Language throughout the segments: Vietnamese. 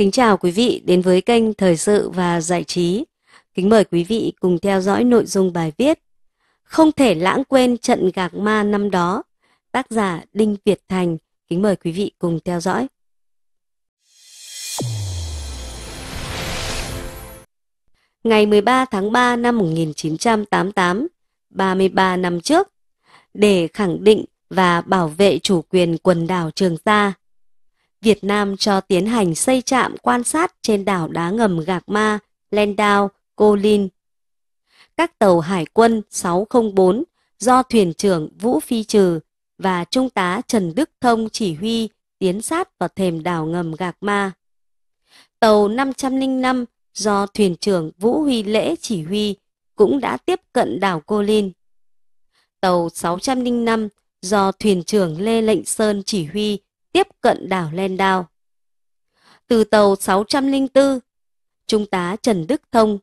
Kính chào quý vị đến với kênh Thời sự và Giải trí. Kính mời quý vị cùng theo dõi nội dung bài viết Không thể lãng quên trận gạc ma năm đó, tác giả Đinh Việt Thành. Kính mời quý vị cùng theo dõi. Ngày 13 tháng 3 năm 1988, 33 năm trước, để khẳng định và bảo vệ chủ quyền quần đảo Trường Sa, Việt Nam cho tiến hành xây trạm quan sát trên đảo đá ngầm Gạc Ma, Lendao, Cô Linh. Các tàu hải quân 604 do thuyền trưởng Vũ Phi Trừ và Trung tá Trần Đức Thông chỉ huy tiến sát vào thềm đảo ngầm Gạc Ma. Tàu 505 do thuyền trưởng Vũ Huy Lễ chỉ huy cũng đã tiếp cận đảo Colin. Tàu 605 do thuyền trưởng Lê Lệnh Sơn chỉ huy tiếp cận đảo len Landau. Từ tàu 604, Trung tá Trần Đức Thông,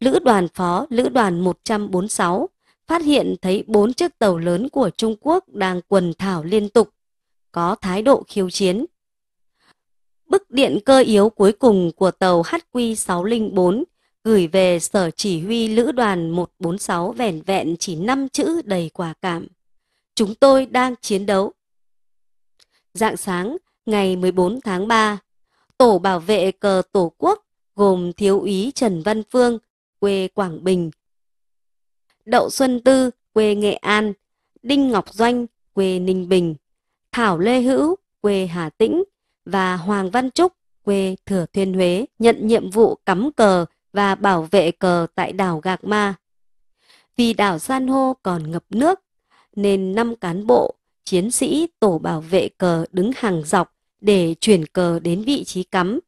Lữ đoàn phó Lữ đoàn 146 phát hiện thấy bốn chiếc tàu lớn của Trung Quốc đang quần thảo liên tục, có thái độ khiêu chiến. Bức điện cơ yếu cuối cùng của tàu HQ604 gửi về sở chỉ huy lữ đoàn 146 vẻn vẹn chỉ 5 chữ đầy quả cảm. Chúng tôi đang chiến đấu Dạng sáng, ngày 14 tháng 3, Tổ bảo vệ cờ Tổ quốc gồm Thiếu úy Trần Văn Phương, quê Quảng Bình, Đậu Xuân Tư, quê Nghệ An, Đinh Ngọc Doanh, quê Ninh Bình, Thảo Lê Hữu, quê Hà Tĩnh và Hoàng Văn Trúc, quê Thừa Thiên Huế nhận nhiệm vụ cắm cờ và bảo vệ cờ tại đảo Gạc Ma. Vì đảo San Hô còn ngập nước, nên năm cán bộ chiến sĩ tổ bảo vệ cờ đứng hàng dọc để chuyển cờ đến vị trí cắm.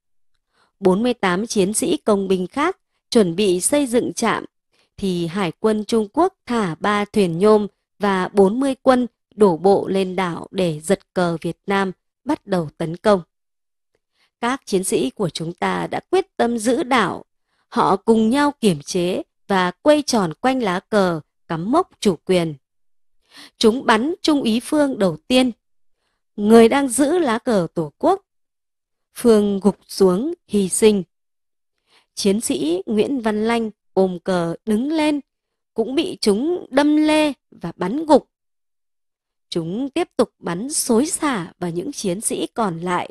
48 chiến sĩ công binh khác chuẩn bị xây dựng trạm, thì Hải quân Trung Quốc thả 3 thuyền nhôm và 40 quân đổ bộ lên đảo để giật cờ Việt Nam bắt đầu tấn công. Các chiến sĩ của chúng ta đã quyết tâm giữ đảo. Họ cùng nhau kiểm chế và quay tròn quanh lá cờ cắm mốc chủ quyền. Chúng bắn Trung úy Phương đầu tiên. Người đang giữ lá cờ Tổ quốc. Phương gục xuống hy sinh. Chiến sĩ Nguyễn Văn Lanh ôm cờ đứng lên, cũng bị chúng đâm lê và bắn gục. Chúng tiếp tục bắn xối xả vào những chiến sĩ còn lại,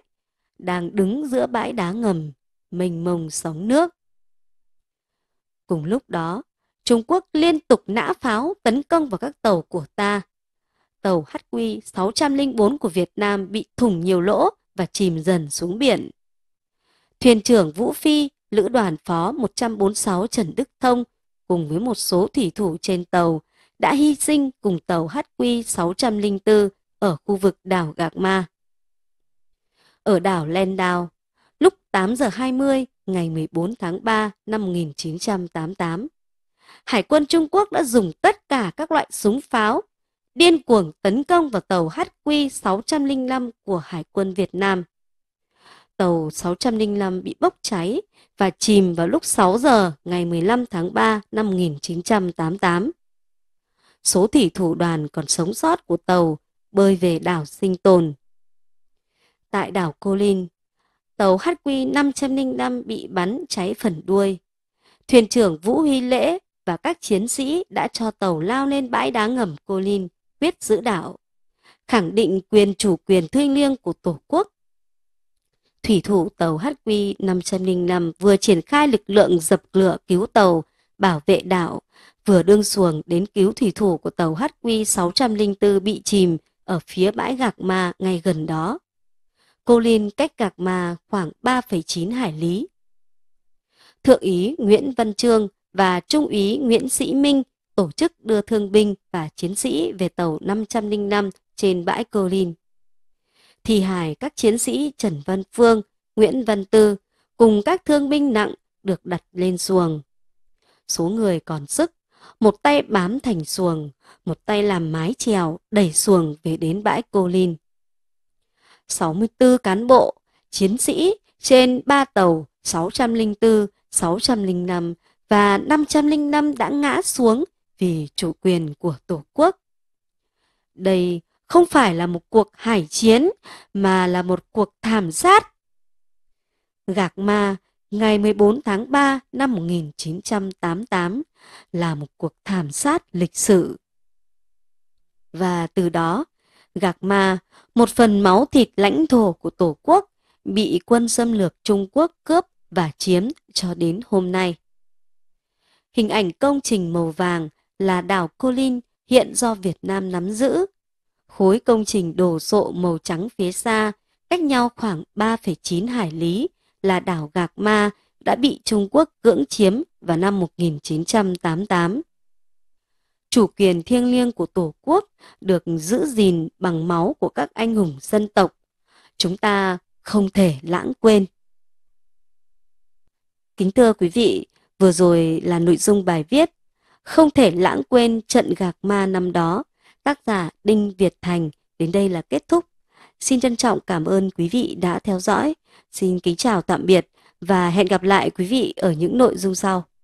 đang đứng giữa bãi đá ngầm, mình mông sóng nước. Cùng lúc đó, Trung Quốc liên tục nã pháo tấn công vào các tàu của ta. Tàu HQ-604 của Việt Nam bị thủng nhiều lỗ và chìm dần xuống biển. Thuyền trưởng Vũ Phi, Lữ đoàn phó 146 Trần Đức Thông cùng với một số thủy thủ trên tàu đã hy sinh cùng tàu HQ-604 ở khu vực đảo Gạc Ma. Ở đảo Lendao, lúc 8 giờ 20 ngày 14 tháng 3 năm 1988, Hải quân Trung Quốc đã dùng tất cả các loại súng pháo điên cuồng tấn công vào tàu HQ-605 của Hải quân Việt Nam. Tàu 605 bị bốc cháy và chìm vào lúc 6 giờ ngày 15 tháng 3 năm 1988. Số thủy thủ đoàn còn sống sót của tàu bơi về đảo sinh tồn. Tại đảo Cô Linh, tàu HQ-505 bị bắn cháy phần đuôi. Thuyền trưởng Vũ Huy Lễ và các chiến sĩ đã cho tàu lao lên bãi đá ngầm Colin, quyết giữ đảo, khẳng định quyền chủ quyền thiêng liêng của Tổ quốc. Thủy thủ tàu HQ-505 vừa triển khai lực lượng dập lửa cứu tàu, bảo vệ đảo, vừa đương xuồng đến cứu thủy thủ của tàu HQ-604 bị chìm ở phía bãi Gạc Ma ngay gần đó. Colin cách Gạc Ma khoảng 3,9 hải lý. Thượng ý Nguyễn Văn Trương và Trung úy Nguyễn Sĩ Minh tổ chức đưa thương binh và chiến sĩ về tàu 505 trên bãi Cô Linh. thì hài các chiến sĩ Trần Văn Phương, Nguyễn Văn Tư cùng các thương binh nặng được đặt lên xuồng. Số người còn sức, một tay bám thành xuồng, một tay làm mái chèo đẩy xuồng về đến bãi Cô Linh. 64 cán bộ, chiến sĩ trên 3 tàu 604, 605 và 505 đã ngã xuống vì chủ quyền của Tổ quốc. Đây không phải là một cuộc hải chiến mà là một cuộc thảm sát. Gạc Ma ngày 14 tháng 3 năm 1988 là một cuộc thảm sát lịch sử. Và từ đó, Gạc Ma, một phần máu thịt lãnh thổ của Tổ quốc, bị quân xâm lược Trung Quốc cướp và chiếm cho đến hôm nay. Hình ảnh công trình màu vàng là đảo Colin hiện do Việt Nam nắm giữ. Khối công trình đổ sộ màu trắng phía xa, cách nhau khoảng 3,9 hải lý là đảo Gạc Ma đã bị Trung Quốc cưỡng chiếm vào năm 1988. Chủ quyền thiêng liêng của Tổ quốc được giữ gìn bằng máu của các anh hùng dân tộc. Chúng ta không thể lãng quên. Kính thưa quý vị, Vừa rồi là nội dung bài viết Không thể lãng quên trận gạc ma năm đó, tác giả Đinh Việt Thành đến đây là kết thúc. Xin trân trọng cảm ơn quý vị đã theo dõi. Xin kính chào tạm biệt và hẹn gặp lại quý vị ở những nội dung sau.